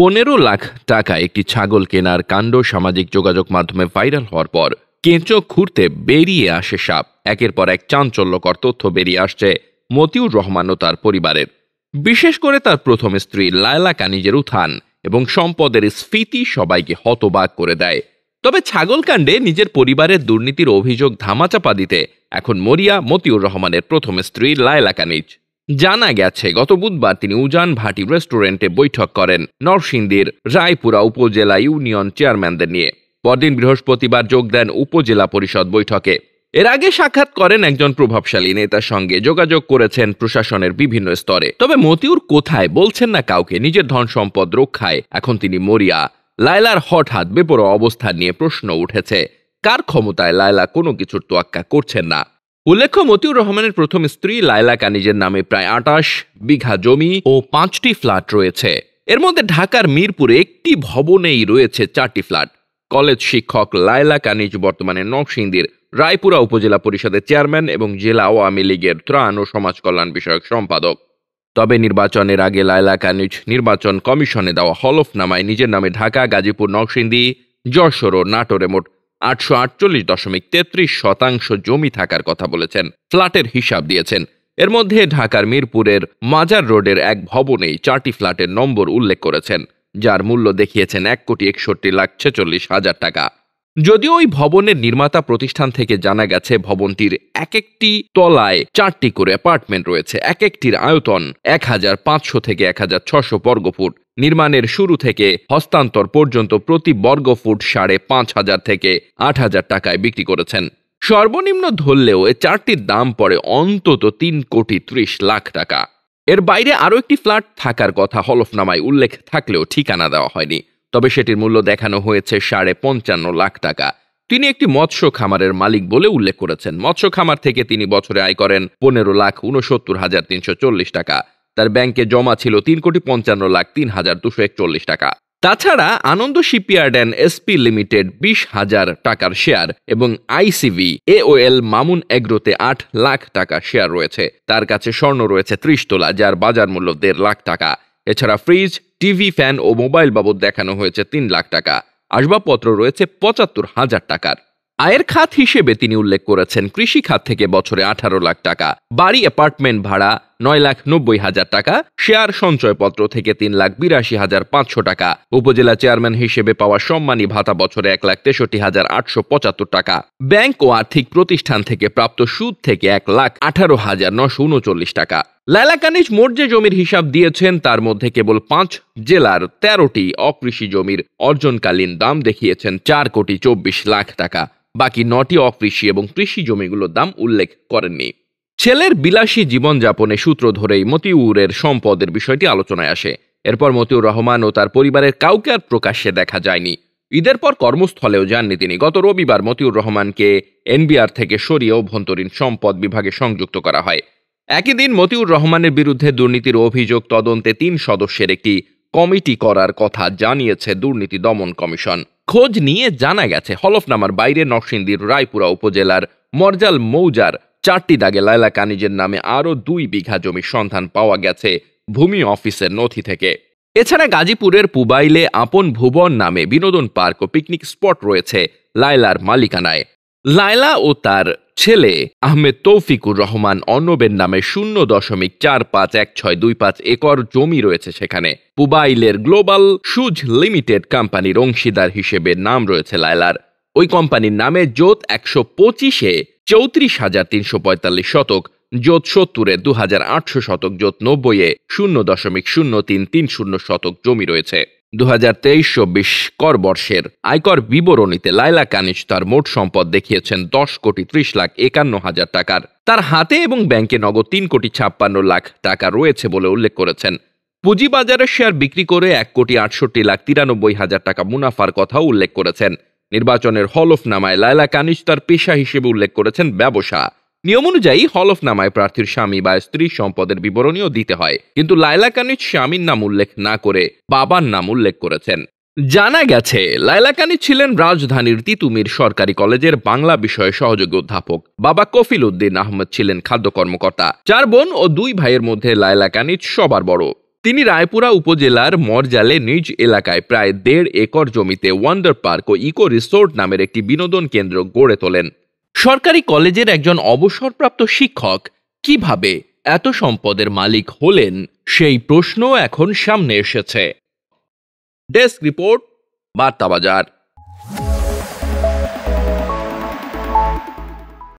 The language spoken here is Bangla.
পনেরো লাখ টাকা একটি ছাগল কেনার কাণ্ড সামাজিক যোগাযোগ মাধ্যমে ভাইরাল হওয়ার পর কেঁচো খুঁড়তে বেরিয়ে আসে সাপ একের পর এক চাঞ্চল্যকর তথ্য বেরিয়ে আসছে মতিউর রহমান ও তার পরিবারের বিশেষ করে তার প্রথম স্ত্রী লায়লা কানিজের উত্থান এবং সম্পদের স্ফীতি সবাইকে হতবাক করে দেয় তবে ছাগলকাণ্ডে নিজের পরিবারের দুর্নীতির অভিযোগ ধামাচাপা দিতে এখন মরিয়া মতিউর রহমানের প্রথম স্ত্রী লায়লা কানিজ জানা গেছে গত বুধবার তিনি উজান ভাটি রেস্টুরেন্টে বৈঠক করেন নরসিংদীর রায়পুরা উপজেলা ইউনিয়ন চেয়ারম্যানদের নিয়ে পরদিন বৃহস্পতিবার যোগ দেন উপজেলা পরিষদ বৈঠকে এর আগে সাক্ষাৎ করেন একজন প্রভাবশালী নেতার সঙ্গে যোগাযোগ করেছেন প্রশাসনের বিভিন্ন স্তরে তবে মতিউর কোথায় বলছেন না কাউকে নিজের ধন সম্পদ রক্ষায় এখন তিনি মরিয়া লায়লার হঠাৎ বেপরোয়া অবস্থান নিয়ে প্রশ্ন উঠেছে কার ক্ষমতায় লায়লা কোনো কিছুর তোয়াক্কা করছেন না উল্লেখ্য মতিউর রহমানের প্রথম স্ত্রী লাইলা কানিজের নামে প্রায় আটাশ বিঘা জমি ও পাঁচটি ফ্ল্যাট রয়েছে এর মধ্যে ঢাকার মিরপুরে একটি ভবনেই রয়েছে চারটি ফ্ল্যাট কলেজ শিক্ষক লাইলা কানিজ বর্তমানে নরসিংদীর রায়পুরা উপজেলা পরিষদের চেয়ারম্যান এবং জেলা আওয়ামী লীগের ত্রাণ ও সমাজ কল্যাণ বিষয়ক সম্পাদক তবে নির্বাচনের আগে লাইলা কানিজ নির্বাচন কমিশনে দেওয়া হলফনামায় নিজের নামে ঢাকা গাজীপুর নকসিন্দি যশোর ও নাটোরে মোট আটশো আটচল্লিশ দশমিক তেত্রিশ শতাংশ জমি থাকার কথা বলেছেন ফ্ল্যাটের হিসাব দিয়েছেন এর মধ্যে ঢাকার মিরপুরের মাজার রোডের এক ভবনেই চারটি ফ্ল্যাটের নম্বর উল্লেখ করেছেন যার মূল্য দেখিয়েছেন এক কোটি একষট্টি লাখ ছেচল্লিশ হাজার টাকা যদিও ওই ভবনের নির্মাতা প্রতিষ্ঠান থেকে জানা গেছে ভবনটির এক একটি তলায় চারটি করে অ্যাপার্টমেন্ট রয়েছে এক একটির আয়তন এক হাজার পাঁচশো থেকে এক হাজার ছশো বর্গফুট নির্মাণের শুরু থেকে হস্তান্তর পর্যন্ত প্রতি বর্গফুট সাড়ে পাঁচ হাজার থেকে আট হাজার টাকায় বিক্রি করেছেন সর্বনিম্ন ধরলেও এ চারটির দাম পড়ে অন্তত তিন কোটি ত্রিশ লাখ টাকা এর বাইরে আরও একটি ফ্ল্যাট থাকার কথা হলফনামায় উল্লেখ থাকলেও ঠিকানা দেওয়া হয়নি তবে সেটির মূল্য দেখানো হয়েছে সাড়ে পঞ্চান্ন লাখ টাকা তিনি একটি মৎস্য খামারের মালিক বলে উল্লেখ করেছেন মৎস্য খামার থেকে তিনি বছরে আয় করেন পনেরো লাখ উনসত্তর হাজার তিনশো চল্লিশ টাকা তার ব্যাংকে জমা ছিল তিন কোটি পঞ্চান্ন লাখ তিন হাজার দুশো একচল্লিশ টাকা তাছাড়া Anand shipyard and SP limited বিশ হাজার টাকার শেয়ার এবং আইসিভি এল মামুন এগ্রোতে আট লাখ টাকা শেয়ার রয়েছে তার কাছে স্বর্ণ রয়েছে ত্রিশ তোলা যার বাজার মূল্য দেড় লাখ টাকা এছাড়া ফ্রিজ টিভি ফ্যান ও মোবাইল বাবদ দেখানো হয়েছে তিন লাখ টাকা আসবাবপত্র রয়েছে পঁচাত্তর হাজার টাকার আয়ের খাত হিসেবে তিনি উল্লেখ করেছেন কৃষি খাত থেকে বছরে আঠারো লাখ টাকা বাড়ি অ্যাপার্টমেন্ট ভাড়া নয় লাখ নব্বই হাজার টাকা শেয়ার সঞ্চয়পত্র থেকে তিন লাখ বিরাশি হাজার পাঁচশো টাকা উপজেলা চেয়ারম্যান হিসেবে পাওয়া সম্মানী ভাতা বছরে এক লাখ তেষট্টি হাজার আটশো পঁচাত্তর টাকা ব্যাংক ও আর্থিক প্রতিষ্ঠান থেকে প্রাপ্ত সুদ থেকে এক লাখ আঠারো হাজার নশো উনচল্লিশ টাকা লালাকানিজ মোট যে জমির হিসাব দিয়েছেন তার মধ্যে কেবল পাঁচ জেলার তেরোটি অকৃষি জমির অর্জনকালীন দাম দেখিয়েছেন চার কোটি চব্বিশ লাখ টাকা বাকি নটি অকৃষি এবং কৃষি জমিগুলোর দাম উল্লেখ করেননি ছেলের বিলাসী জীবনযাপনে সূত্র ধরেই মতিউরের সম্পদের বিষয়টি আলোচনায় আসে এরপর মতিউর রহমান ও তার পরিবারের কাউকে আর প্রকাশ্যে দেখা যায়নি ঈদের পর কর্মস্থলেও যাননি তিনি গত রবিবার মতিউর রহমানকে এনবিআর থেকে সরিয়ে অভ্যন্তরীণ সম্পদ বিভাগে সংযুক্ত করা হয় একই দিন মতিউর রহমানের বিরুদ্ধে দুর্নীতির অভিযোগ তদন্তে তিন সদস্যের একটি কমিটি করার কথা জানিয়েছে দুর্নীতি দমন কমিশন খোঁজ নিয়ে জানা গেছে হলফনামার বাইরে নরসিংদীর রায়পুরা উপজেলার মর্জাল মৌজার চারটি দাগে লায়লা কানিজের নামে আরও দুই বিঘা জমির সন্ধান পাওয়া গেছে ভূমি অফিসের নথি থেকে এছাড়া গাজীপুরের পুবাইলে আপন ভুবন নামে বিনোদন পার্ক ও পিকনিক স্পট রয়েছে লায়লার মালিকানায় লায়লা ও তার ছেলে আহমেদ তৌফিকুর রহমান অন্নবের নামে শূন্য দশমিক চার পাঁচ এক ছয় দুই পাঁচ একর জমি রয়েছে সেখানে পুবাইলের গ্লোবাল সুজ লিমিটেড কোম্পানির অংশীদার হিসেবে নাম রয়েছে লায়লার ওই কোম্পানির নামে জোত একশো পঁচিশে চৌত্রিশ হাজার তিনশো পঁয়তাল্লিশ শতক জোত সত্তরে দু হাজার আটশো শতক জোত নব্বইয়ে শূন্য দশমিক শূন্য তিন তিন শূন্য শতক জমি রয়েছে দু হাজার তেইশ চব্বিশ কর বর্ষের আয়কর বিবরণীতে লাইলা কানিজ তার মোট সম্পদ দেখিয়েছেন দশ কোটি ত্রিশ লাখ একান্ন হাজার টাকার তার হাতে এবং ব্যাংকে নগদ তিন কোটি ছাপ্পান্ন লাখ টাকা রয়েছে বলে উল্লেখ করেছেন পুঁজিবাজারের শেয়ার বিক্রি করে এক কোটি আটষট্টি লাখ তিরানব্বই হাজার টাকা মুনাফার কথাও উল্লেখ করেছেন নির্বাচনের হলফনামায় লায়লা কানিজ তার পেশা হিসেবে উল্লেখ করেছেন ব্যবসা নিয়ম অনুযায়ী হলফনামায় প্রার্থীর স্বামী বা স্ত্রী সম্পদের বিবরণীও দিতে হয় কিন্তু লায়লা কানিজ স্বামীর নাম উল্লেখ না করে বাবার নাম উল্লেখ করেছেন জানা গেছে লায়লা কানি ছিলেন রাজধানীর তিতুমির সরকারি কলেজের বাংলা বিষয়ে সহযোগী অধ্যাপক বাবা কফিল উদ্দিন আহমদ ছিলেন খাদ্য কর্মকর্তা চার বোন ও দুই ভাইয়ের মধ্যে লায়লা কানিজ সবার বড় তিনি রায়পুরা উপজেলার মরজালে নিজ এলাকায় প্রায় দেড় একর জমিতে ওয়ান্ডার পার্ক ও ইকো রিসোর্ট নামের একটি বিনোদন কেন্দ্র গড়ে তোলেন সরকারি কলেজের একজন অবসরপ্রাপ্ত শিক্ষক কিভাবে এত সম্পদের মালিক হলেন সেই প্রশ্ন এখন সামনে এসেছে ডেস্ক রিপোর্ট বার্তাবাজার